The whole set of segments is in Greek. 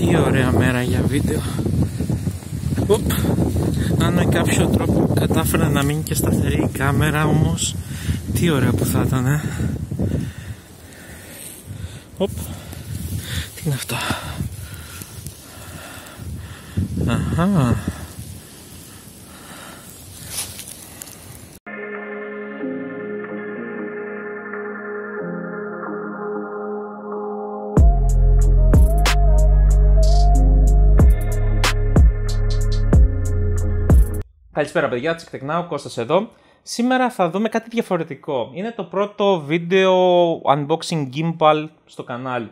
Τι ωραία μέρα για βίντεο. Οπ. Αν με κάποιο τρόπο κατάφερα να μείνει και σταθερή η κάμερα όμως τι ωραία που θα ήταν ε. Οπ. Τι είναι αυτό. Αχα. Καλησπέρα παιδιά, ο Κώστας εδώ. Σήμερα θα δούμε κάτι διαφορετικό. Είναι το πρώτο βίντεο unboxing gimbal στο κανάλι.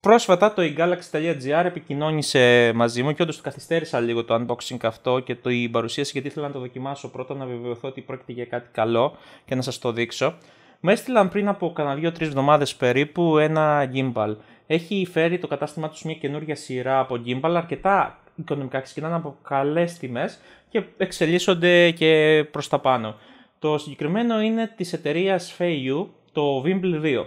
Πρόσφατα το egalaxy.gr επικοινώνησε μαζί μου και όντως το καθυστέρησα λίγο το unboxing αυτό και το, η παρουσίαση γιατί ήθελα να το δοκιμάσω πρώτα να βεβαιωθώ ότι πρόκειται για κάτι καλό και να σας το δείξω. Μου έστειλαν πριν από κανένα δύο-τρει εβδομάδες περίπου ένα gimbal. Έχει φέρει το κατάστημά τους μια καινούργια σειρά από gimbal αρκετά οικονομικά ξεκινάνε από καλές τιμές και εξελίσσονται και προς τα πάνω. Το συγκεκριμένο είναι της εταιρείας Feiyu, το Wimble 2.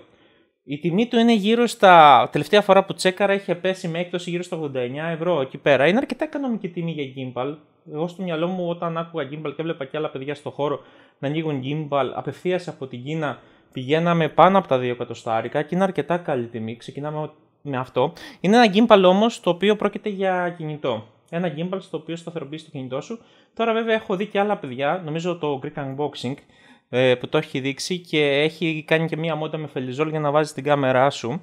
Η τιμή του είναι γύρω στα. Τελευταία φορά που τσέκαρα είχε πέσει με έκπτωση γύρω στα 89 ευρώ εκεί πέρα. Είναι αρκετά οικονομική τιμή για Gimbal. Εγώ στο μυαλό μου, όταν άκουγα Gimbal και έβλεπα και άλλα παιδιά στο χώρο να ανοίγουν Gimbal απευθείας από την Κίνα, πηγαίναμε πάνω από τα 2 εκατοστάρικα και είναι αρκετά καλή τιμή. Ξεκινάμε με αυτό. Είναι ένα gimbal όμως το οποίο πρόκειται για κινητό. Ένα gimbal στο οποίο σταθεροποιείς το κινητό σου. Τώρα, βέβαια, έχω δει και άλλα παιδιά, νομίζω το Greek Unboxing ε, που το έχει δείξει και έχει κάνει και μία μόντα με φελιζόλ για να βάζεις την κάμερά σου.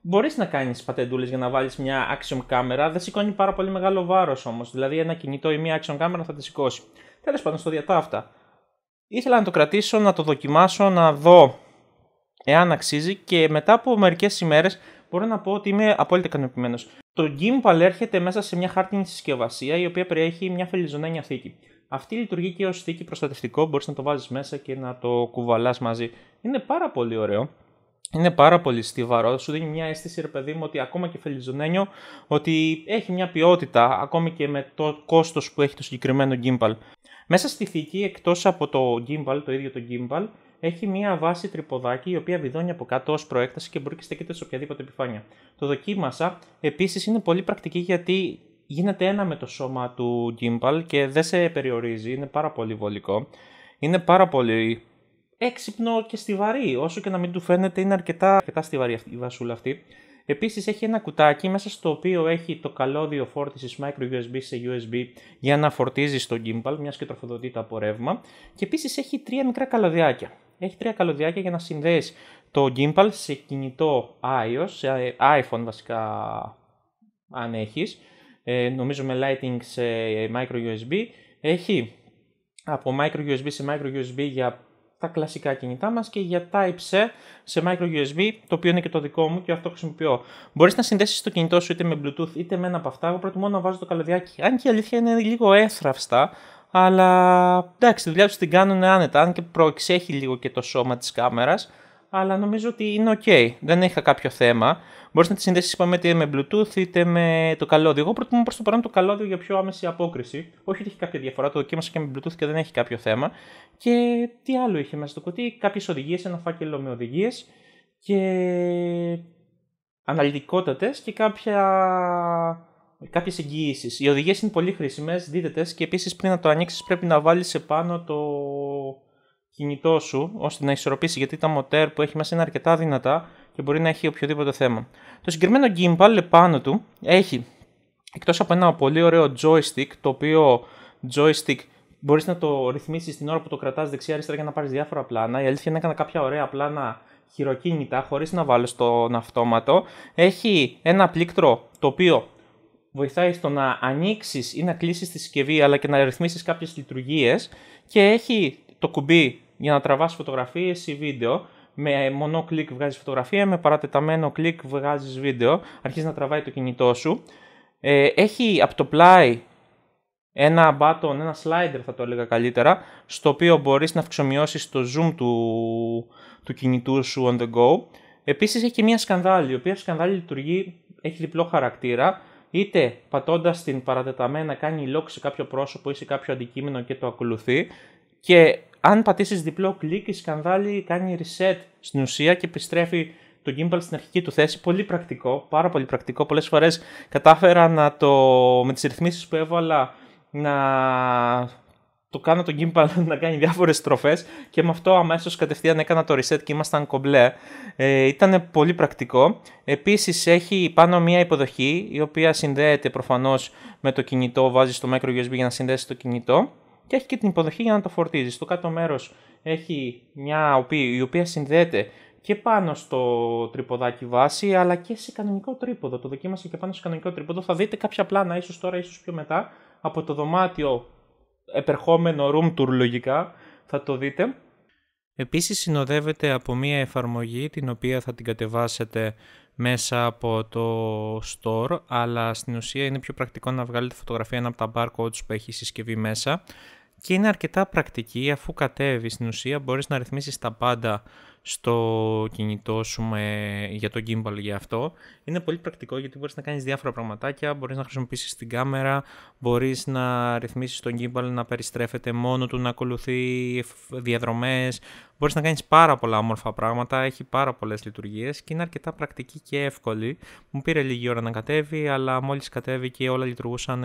Μπορείς να κάνεις πατεντούλες για να βάλεις μια action κάμερα, δεν σηκώνει πάρα πολύ μεγάλο βάρος όμως. Δηλαδή, ένα κινητό ή μια action κάμερα θα τη σηκώσει. Τέλος πάντων, στο διατά αυτά. Ήθελα να το κρατήσω, να το δοκιμάσω, να δω εάν αξίζει και μετά από μερικές ημέρες μπορώ να πω ότι είμαι απόλυτα ικανοποιημένος. Το Gimbal έρχεται μέσα σε μια χάρτινη συσκευασία η οποία περιέχει μια φελιζονένια θήκη. Αυτή λειτουργεί και ως θήκη προστατευτικό, μπορείς να το βάζεις μέσα και να το κουβαλάς μαζί. Είναι πάρα πολύ ωραίο. Είναι πάρα πολύ στιβαρό. Σου δίνει μια αίσθηση, ρε παιδί μου, ότι ακόμα και φελιζονένιο, ότι έχει μια ποιότητα, ακόμη και με το κόστος που έχει το συγκεκριμένο Gimbal. Μέσα στη θήκη, εκτός από το Gimbal, το ίδιο το Gimbal, έχει μία βάση τρυποδάκι η οποία βιδώνει από κάτω ως προέκταση και μπορεί και στεκείται σε οποιαδήποτε επιφάνεια. Το δοκίμασα. Επίσης είναι πολύ πρακτική γιατί γίνεται ένα με το σώμα του Gimbal και δεν σε περιορίζει. Είναι πάρα πολύ βολικό. Είναι πάρα πολύ έξυπνο και στιβαρή. Όσο και να μην του φαίνεται, είναι αρκετά, αρκετά στιβαρή αυτή, η βασούλα αυτή. Επίσης έχει ένα κουτάκι μέσα στο οποίο έχει το καλώδιο φόρτισης micro USB σε USB για να φορτίζει το gimbal, μιας και τροφοδοτείται από ρεύμα. Και επίσης έχει τρία μικρά καλωδιάκια. Έχει τρία καλωδιάκια για να συνδέεις το gimbal σε κινητό iOS, σε iPhone βασικά αν έχεις, ε, νομίζω με lighting σε micro USB. Έχει από micro USB σε micro USB για τα κλασικά κινητά μας και για Type-C σε micro USB, το οποίο είναι και το δικό μου και αυτό χρησιμοποιώ. Μπορείς να συνδέσεις το κινητό σου είτε με Bluetooth είτε με ένα από αυτά, εγώ προτιμώ να βάζω το καλωδιάκι. Αν και η αλήθεια είναι λίγο έθραυστα, αλλά εντάξει, τη δουλειά τους την κάνουν άνετα, αν και προεξέχει λίγο και το σώμα της κάμερας. Αλλά νομίζω ότι είναι οκ. Δεν είχα κάποιο θέμα. Μπορείς να τη συνδέσεις, είπαμε, είτε με Bluetooth είτε με το καλώδιο. Εγώ προτιμώ προς το παρόν το καλώδιο για πιο άμεση απόκριση. Όχι ότι έχει κάποια διαφορά, το δοκίμασα και με Bluetooth και δεν έχει κάποιο θέμα. Και τι άλλο είχε μέσα στο κουτί, κάποιες οδηγίες, ένα φάκελο με οδηγίες και αναλυτικότατες και κάποια κάποιες εγγυήσεις. Οι οδηγίες είναι πολύ χρήσιμες, δείτε και επίσης πριν να το ανοίξεις πρέπει να βάλεις επάνω το κινητό σου ώστε να ισορροπήσει γιατί τα μοτέρ που έχει μέσα είναι αρκετά δυνατά και μπορεί να έχει οποιοδήποτε θέμα. Το συγκεκριμένο gimbal ε, πάνω του έχει εκτός από ένα πολύ ωραίο joystick το οποίο joystick μπορείς να το ρυθμίσεις την ώρα που το κρατάς δεξιά-αριστερά για να πάρεις διάφορα πλάνα. Η αλήθεια είναι έκανα κάποια ωραία πλάνα χειροκίνητα χωρίς να βάλω στον αυτόματο. Έχει ένα πλήκτρο το οποίο βοηθάει στο να ανοίξεις ή να κλείσεις τη συσκευή αλλά και να ρυθμίσεις κάποιες λειτουργίες και έχει το κουμπί για να τραβάς φωτογραφίες ή βίντεο. Με μονό κλικ βγάζεις φωτογραφία, με παρατεταμένο κλικ βγάζεις βίντεο. Αρχίζει να τραβάει το κινητό σου. Ε, έχει από το πλάι ένα button, ένα slider θα το έλεγα καλύτερα, στο οποίο μπορείς να αυξομοιώσεις το zoom του, του κινητού σου on the go. Επίσης έχει και μια σκανδάλη, η οποία σκανδάλη λειτουργεί, έχει διπλό χαρακτήρα είτε πατώντας την παρατεταμένα κάνει lock σε κάποιο πρόσωπο ή σε κάποιο αντικείμενο και το ακολουθεί. Και αν πατήσεις διπλό κλικ, η σκανδάλη κάνει reset στην ουσία και επιστρέφει το gimbal στην αρχική του θέση. Πολύ πρακτικό, πάρα πολύ πρακτικό. Πολλές φορές κατάφερα να το, με τις ρυθμίσεις που έβαλα να το κάνω τον Gimbal να κάνει διάφορες στροφές και με αυτό αμέσως κατευθείαν έκανα το reset και ήμασταν κομπλέ. Ε, ήταν πολύ πρακτικό. Επίσης έχει πάνω μια υποδοχή η οποία συνδέεται προφανώς με το κινητό, βάζεις το micro USB για να συνδέσεις το κινητό και έχει και την υποδοχή για να το φορτίζεις. Στο κάτω μέρος έχει μια η οποία συνδέεται και πάνω στο τρυποδάκι βάση, αλλά και σε κανονικό τρίποδο. Το δοκίμασα και πάνω σε κανονικό τρίποδο. Θα δείτε κάποια πλάνα, ίσως τώρα, ίσως πιο μετά, από το δωμάτιο επερχόμενο room tour λογικά θα το δείτε. Επίσης συνοδεύεται από μία εφαρμογή την οποία θα την κατεβάσετε μέσα από το store αλλά στην ουσία είναι πιο πρακτικό να βγάλετε φωτογραφία ένα από τα barcodes που έχει η συσκευή μέσα και είναι αρκετά πρακτική αφού κατέβει στην ουσία μπορείς να ρυθμίσεις τα πάντα στο κινητό σου με, για το gimbal για αυτό. Είναι πολύ πρακτικό γιατί μπορείς να κάνεις διάφορα πραγματάκια, μπορείς να χρησιμοποιήσεις την κάμερα, μπορείς να ρυθμίσεις τον gimbal να περιστρέφεται μόνο του, να ακολουθεί διαδρομές, μπορείς να κάνεις πάρα πολλά όμορφα πράγματα, έχει πάρα πολλές λειτουργίες και είναι αρκετά πρακτική και εύκολη. Μου πήρε λίγη ώρα να κατέβει, αλλά μόλις και όλα λειτουργούσαν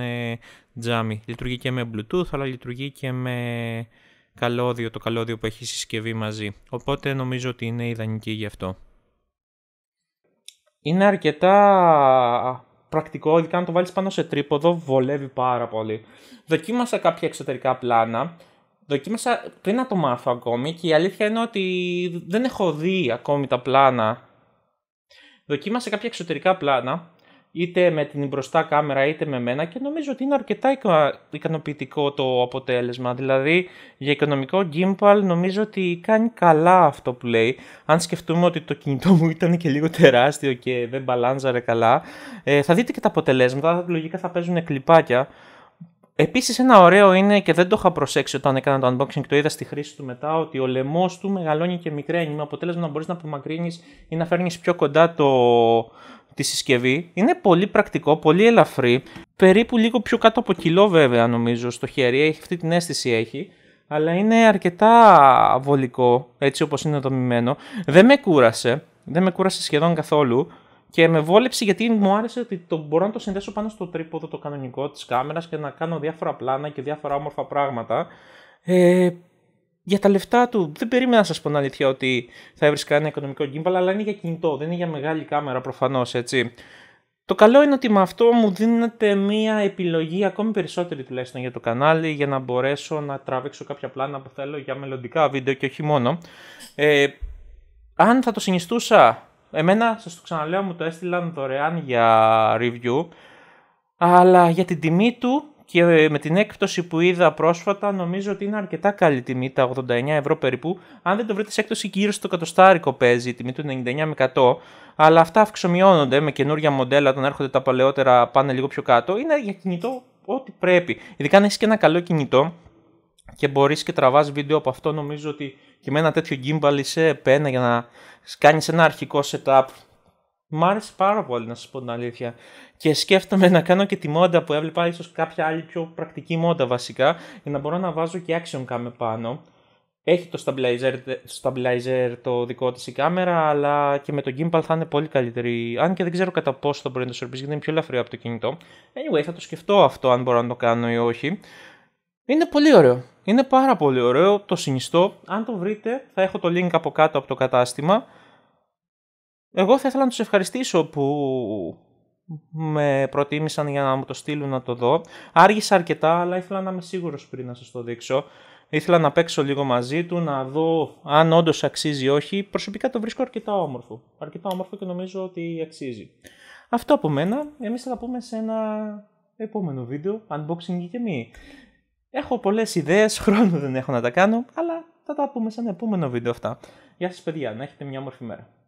τζάμι. Λειτουργεί και με Bluetooth, αλλά λειτουργεί και με καλώδιο, το καλώδιο που έχει συσκευή μαζί. Οπότε νομίζω ότι είναι ιδανική γι' αυτό. Είναι αρκετά πρακτικό, ειδικά αν το βάλεις πάνω σε τρίποδο, βολεύει πάρα πολύ. Δοκίμασα κάποια εξωτερικά πλάνα, δοκίμασα πριν να το μάθω ακόμη και η αλήθεια είναι ότι δεν έχω δει ακόμη τα πλάνα. Δοκίμασα κάποια εξωτερικά πλάνα είτε με την μπροστά κάμερα είτε με μένα και νομίζω ότι είναι αρκετά ικανοποιητικό το αποτέλεσμα. Δηλαδή για οικονομικό gimbal νομίζω ότι κάνει καλά αυτό που λέει. Αν σκεφτούμε ότι το κινητό μου ήταν και λίγο τεράστιο και δεν μπαλάνζαρε καλά, ε, θα δείτε και τα αποτελέσματα, λογικά θα παίζουν κλιπάκια. Επίσης ένα ωραίο είναι και δεν το είχα προσέξει όταν έκανα το unboxing και το είδα στη χρήση του μετά ότι ο λαιμός του μεγαλώνει και μικραίνει με αποτέλεσμα να μπορείς να απομακρύνεις ή να φέρνεις πιο κοντά το, τη συσκευή είναι πολύ πρακτικό, πολύ ελαφρύ, περίπου λίγο πιο κάτω από κιλό βέβαια νομίζω στο χέρι, έχει αυτή την αίσθηση έχει, αλλά είναι αρκετά βολικό έτσι όπως είναι δομημένο. Δεν με κούρασε, δεν με κούρασε σχεδόν καθόλου και με βόλεψε γιατί μου άρεσε ότι το μπορώ να το συνδέσω πάνω στο τρίποδο το κανονικό της κάμερας και να κάνω διάφορα πλάνα και διάφορα όμορφα πράγματα. Ε, για τα λεφτά του. Δεν περίμενα να σας πω την αλήθεια ότι θα έβρισκα ένα οικονομικό γκίμπαλ, αλλά είναι για κινητό, δεν είναι για μεγάλη κάμερα προφανώς, έτσι. Το καλό είναι ότι με αυτό μου δίνεται μία επιλογή ακόμη περισσότερη τουλάχιστον για το κανάλι για να μπορέσω να τραβήξω κάποια πλάνα που θέλω για μελλοντικά βίντεο και όχι μόνο. Ε, αν θα το συνιστούσα, εμένα σας το ξαναλέω μου το έστειλαν δωρεάν για review αλλά για την τιμή του και ε, με την έκπτωση που είδα πρόσφατα νομίζω ότι είναι αρκετά καλή τιμή, τα 89 ευρώ περίπου. Αν δεν το βρείτε σε έκπτωση γύρω στο κατοστάρικο παίζει η τιμή του 99 με 100, αλλά αυτά αυξομοιώνονται με καινούργια μοντέλα, όταν έρχονται τα παλαιότερα πάνε λίγο πιο κάτω. Είναι για κινητό ό,τι πρέπει. Ειδικά αν έχεις και ένα καλό κινητό και μπορείς και τραβάς βίντεο από αυτό, νομίζω ότι και με ένα τέτοιο gimbal είσαι επένα για να κάνεις ένα αρχικό setup. Μ' άρεσε πάρα πολύ να σας πω την αλήθεια και σκέφτομαι να κάνω και τη μόντα που έβλεπα, ίσως κάποια άλλη πιο πρακτική μόντα βασικά, για να μπορώ να βάζω και action cam πάνω. Έχει το stabilizer, το stabilizer το δικό της η κάμερα, αλλά και με το gimbal θα είναι πολύ καλύτερη. Αν και δεν ξέρω κατά πόσο θα μπορεί να το σορπίσει, γιατί είναι πιο ελαφρύ από το κινητό. Anyway, θα το σκεφτώ αυτό, αν μπορώ να το κάνω ή όχι. Είναι πολύ ωραίο. Είναι πάρα πολύ ωραίο, το συνιστώ. Αν το βρείτε, θα έχω το link από κάτω από το κατάστημα. Εγώ θα ήθελα να τους ευχαριστήσω που με προτίμησαν για να μου το στείλουν να το δω. Άργησα αρκετά, αλλά ήθελα να είμαι σίγουρος πριν να σας το δείξω. Ήθελα να παίξω λίγο μαζί του, να δω αν όντως αξίζει ή όχι. Προσωπικά το βρίσκω αρκετά όμορφο. Αρκετά όμορφο και νομίζω ότι αξίζει. Αυτό από μένα. εμείς θα τα πούμε σε ένα επόμενο βίντεο, unboxing και μη. Έχω πολλές ιδέες, χρόνο δεν έχω να τα κάνω, αλλά θα τα πούμε σε ένα επόμενο βίντεο αυτά. Γεια σας, παιδιά, να έχετε μια όμορφη μέρα.